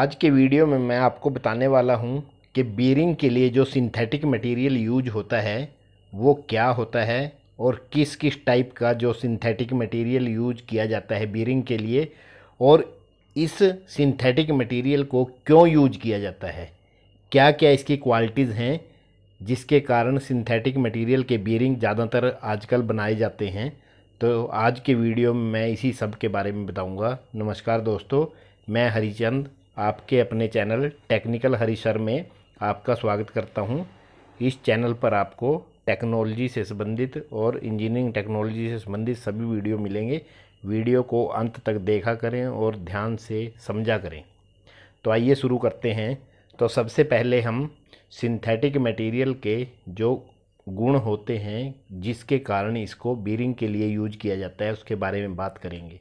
आज के वीडियो में मैं आपको बताने वाला हूँ कि बीरिंग के लिए जो सिंथेटिक मटेरियल यूज होता है वो क्या होता है और किस किस टाइप का जो सिंथेटिक मटेरियल यूज किया जाता है बीरिंग के लिए और इस सिंथेटिक मटेरियल को क्यों यूज किया जाता है क्या क्या इसकी क्वालिटीज़ हैं जिसके कारण सिंथेटिक मटेरियल के बीरिंग ज़्यादातर आजकल बनाए जाते हैं तो आज के वीडियो में मैं इसी सब के बारे में बताऊँगा नमस्कार दोस्तों मैं हरिचंद आपके अपने चैनल टेक्निकल सर में आपका स्वागत करता हूं इस चैनल पर आपको टेक्नोलॉजी से संबंधित और इंजीनियरिंग टेक्नोलॉजी से संबंधित सभी वीडियो मिलेंगे वीडियो को अंत तक देखा करें और ध्यान से समझा करें तो आइए शुरू करते हैं तो सबसे पहले हम सिंथेटिक मटेरियल के जो गुण होते हैं जिसके कारण इसको बीरिंग के लिए यूज किया जाता है उसके बारे में बात करेंगे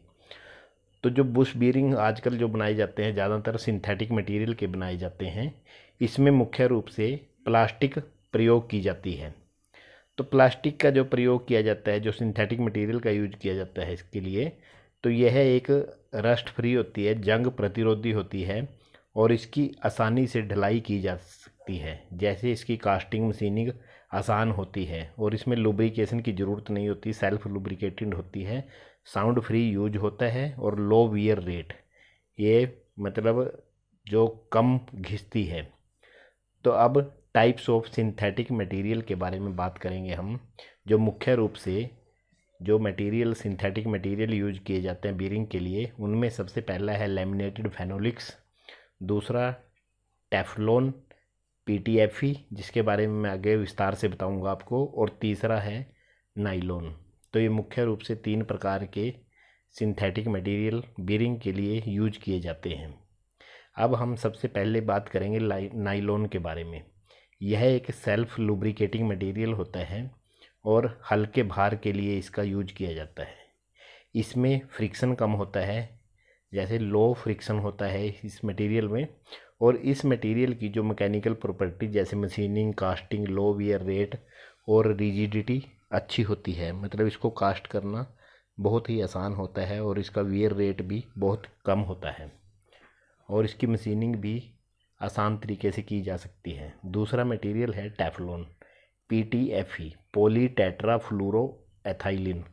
तो जो बुश बीरिंग आजकल जो बनाए जाते हैं ज़्यादातर सिंथेटिक मटेरियल के बनाए जाते हैं इसमें मुख्य रूप से प्लास्टिक प्रयोग की जाती है तो प्लास्टिक का जो प्रयोग किया जाता है जो सिंथेटिक मटेरियल का यूज किया जाता है इसके लिए तो यह एक रस्ट फ्री होती है जंग प्रतिरोधी होती है और इसकी आसानी से ढलाई की जा सकती है जैसे इसकी कास्टिंग मशीनिंग आसान होती है और इसमें लुब्रिकेशन की ज़रूरत नहीं होती सेल्फ लुब्रिकेटेड होती है साउंड फ्री यूज होता है और लो वियर रेट ये मतलब जो कम घिसती है तो अब टाइप्स ऑफ सिंथेटिक मटेरियल के बारे में बात करेंगे हम जो मुख्य रूप से जो मटेरियल सिंथेटिक मटेरियल यूज किए जाते हैं बीरिंग के लिए उनमें सबसे पहला है लेमिनेटेड फेनोलिक्स दूसरा टेफलोन पीटीएफई e, जिसके बारे में मैं आगे विस्तार से बताऊंगा आपको और तीसरा है नाइलॉन तो ये मुख्य रूप से तीन प्रकार के सिंथेटिक मटेरियल बीरिंग के लिए यूज किए जाते हैं अब हम सबसे पहले बात करेंगे नाइलोन के बारे में यह एक सेल्फ लुब्रिकेटिंग मटेरियल होता है और हल्के भार के लिए इसका यूज किया जाता है इसमें फ्रिक्शन कम होता है जैसे लो फ्रिक्शन होता है इस मटेरियल में और इस मटेरियल की जो मैकेनिकल प्रॉपर्टी जैसे machining casting low wear rate और रिजिडिटी अच्छी होती है मतलब इसको कास्ट करना बहुत ही आसान होता है और इसका वियर रेट भी बहुत कम होता है और इसकी मशीनिंग भी आसान तरीके से की जा सकती है दूसरा मटेरियल है Teflon P T F E polytetrafluoroethylene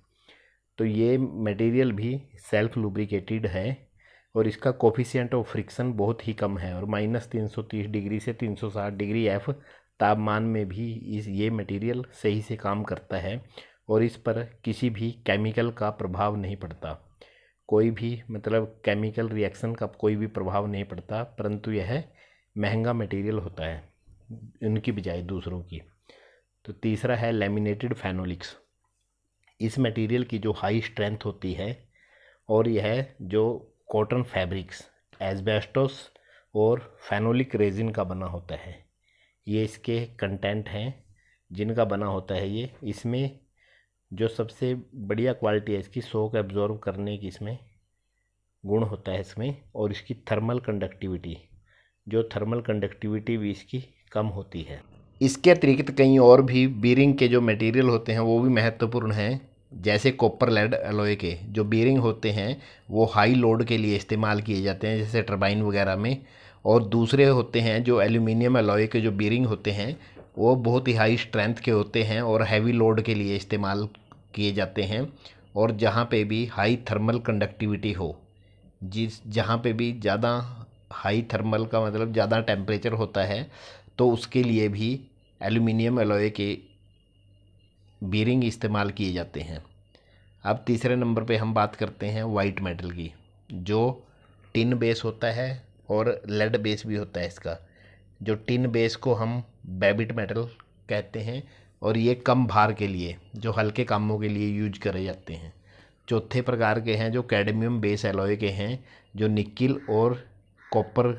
तो ये मटेरियल भी सेल्फ लुब्रिकेटेड है और इसका कोफिशियंट ऑफ फ्रिक्शन बहुत ही कम है और माइनस तीन सौ तीस डिग्री से तीन सौ साठ डिग्री एफ तापमान में भी इस ये मटेरियल सही से काम करता है और इस पर किसी भी केमिकल का प्रभाव नहीं पड़ता कोई भी मतलब केमिकल रिएक्शन का कोई भी प्रभाव नहीं पड़ता परंतु यह महंगा मटेरियल होता है उनकी बजाय दूसरों की तो तीसरा है लेमिनेटेड फेनोलिक्स इस मटेरियल की जो हाई स्ट्रेंथ होती है और यह जो कॉटन फैब्रिक्स एजबेस्टोस और फेनोलिक रेजिन का बना होता है ये इसके कंटेंट हैं जिनका बना होता है ये इसमें जो सबसे बढ़िया क्वालिटी है इसकी सोक एब्जॉर्व करने की इसमें गुण होता है इसमें और इसकी थर्मल कंडक्टिविटी जो थर्मल कंडक्टिविटी भी इसकी कम होती है इसके अतिरिक्त कई और भी बीरिंग के जो मटेरियल होते हैं वो भी महत्वपूर्ण हैं जैसे कॉपर लेड एलोए के जो बियरिंग होते हैं वो हाई लोड के लिए इस्तेमाल किए जाते हैं जैसे टर्बाइन वगैरह में और दूसरे होते हैं जो एल्यूमिनियम एलोए के जो बियरिंग होते हैं वो बहुत ही हाई स्ट्रेंथ के होते हैं और हैवी लोड के लिए इस्तेमाल किए जाते हैं और जहाँ पे भी हाई थर्मल कंडक्टिविटी हो जिस जहाँ पे भी ज़्यादा हाई थर्मल का मतलब ज़्यादा टेम्परेचर होता है तो उसके लिए भी एल्यूमिनियम एलोए के बीरिंग इस्तेमाल किए जाते हैं अब तीसरे नंबर पे हम बात करते हैं वाइट मेटल की जो टिन बेस होता है और लेड बेस भी होता है इसका जो टिन बेस को हम बेबिट मेटल कहते हैं और ये कम भार के लिए जो हल्के कामों के लिए यूज करे जाते हैं चौथे प्रकार के हैं जो कैडमियम बेस एलोए के हैं जो निकिल और कॉपर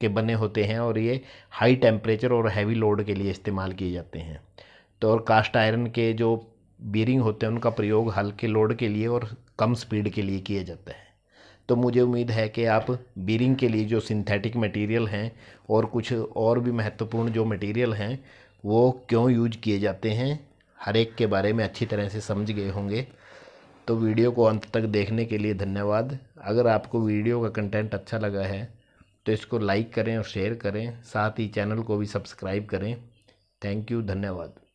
के बने होते हैं और ये हाई टेम्परेचर और हैवी लोड के लिए इस्तेमाल किए जाते हैं तो और कास्ट आयरन के जो बीरिंग होते हैं उनका प्रयोग हल्के लोड के लिए और कम स्पीड के लिए किया जाता है तो मुझे उम्मीद है कि आप बीरिंग के लिए जो सिंथेटिक मटेरियल हैं और कुछ और भी महत्वपूर्ण जो मटेरियल हैं वो क्यों यूज किए जाते हैं हर एक के बारे में अच्छी तरह से समझ गए होंगे तो वीडियो को अंत तक देखने के लिए धन्यवाद अगर आपको वीडियो का कंटेंट अच्छा लगा है तो इसको लाइक करें और शेयर करें साथ ही चैनल को भी सब्सक्राइब करें थैंक यू धन्यवाद